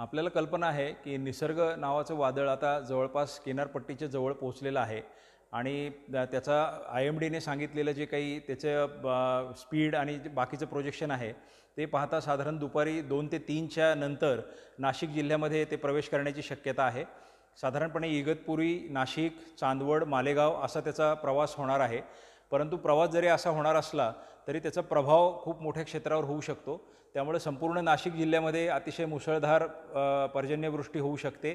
आपल्याला कल्पना आहे की निसर्ग नावाचं वादळ आता जवळपास किनारपट्टीच्या जवळ पोहोचलेलं आहे आणि त्याचा आय एम डीने सांगितलेलं जे काही त्याचं स्पीड आणि बाकीचं प्रोजेक्शन आहे ते पाहता साधारण दुपारी दोन ते तीनच्या नंतर नाशिक जिल्ह्यामध्ये ते प्रवेश करण्याची शक्यता आहे साधारणपणे इगतपुरी नाशिक चांदवड मालेगाव असा त्याचा प्रवास होणार आहे परंतु प्रवास जरी असा होणार असला तरी त्याचा प्रभाव खूप मोठ्या क्षेत्रावर होऊ शकतो त्यामुळे संपूर्ण नाशिक जिल्ह्यामध्ये अतिशय मुसळधार पर्जन्यवृष्टी होऊ शकते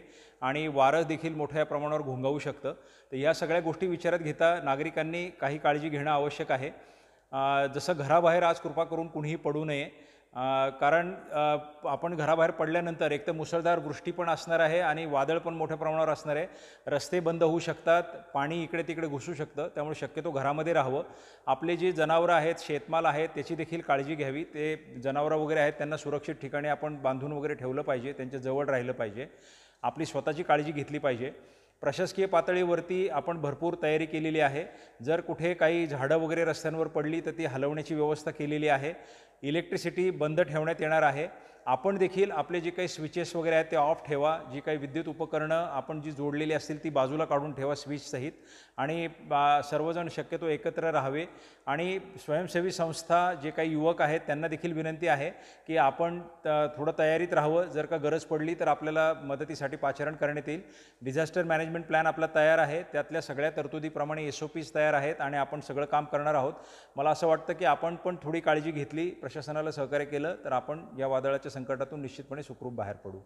आणि वारं देखील मोठ्या प्रमाणावर घोंगावू शकतं तर या सगळ्या गोष्टी विचारात घेता नागरिकांनी काही काळजी घेणं आवश्यक आहे जसं घराबाहेर आज कृपा करून कुणीही पडू नये कारण आपण घराबाहेर पडल्यानंतर एक तर मुसळधार वृष्टी पण असणार आहे आणि वादळ पण मोठ्या प्रमाणावर असणार आहे रस्ते बंद होऊ शकतात पाणी इकडे तिकडे घुसू शकतं त्यामुळे शक्यतो घरामध्ये राहावं आपले जे जनावरं आहेत शेतमाल आहेत त्याची देखील काळजी घ्यावी ते जनावरं वगैरे आहेत त्यांना सुरक्षित ठिकाणी आपण बांधून वगैरे ठेवलं पाहिजे त्यांच्या जवळ राहिलं पाहिजे आपली स्वतःची काळजी घेतली पाहिजे प्रशासकीय पातळीवरती आपण भरपूर तयारी केलेली आहे जर कुठे काही झाडं वगैरे रस्त्यांवर पडली तर ती हलवण्याची व्यवस्था केलेली आहे इलेक्ट्रिसिटी बंद ठेवण्यात येणार आहे आपण देखील आपले जे काही स्विचेस वगैरे आहेत ते ऑफ ठेवा जी काही विद्युत उपकरणं आपण जी जोडलेली असतील ती बाजूला काढून ठेवा स्विचसहित आणि सर्वजण शक्यतो एकत्र राहावे आणि स्वयंसेवी संस्था जे काही युवक आहेत त्यांना देखील विनंती आहे की आपण थोडं तयारीत राहावं जर का गरज पडली तर आपल्याला मदतीसाठी पाचारण करण्यात येईल डिझास्टर मॅनेजमेंट प्लॅन आपला तयार आहे त्यातल्या सगळ्या तरतुदीप्रमाणे एस ओ पीज तयार आहेत आणि आपण सगळं काम करणार आहोत मला असं वाटतं की आपण पण थोडी काळजी घेतली प्रशासनाला सहकार्य केलं तर आपण या वादळाच्या संकटातून निश्चितपणे सुखरूप बाहेर पडू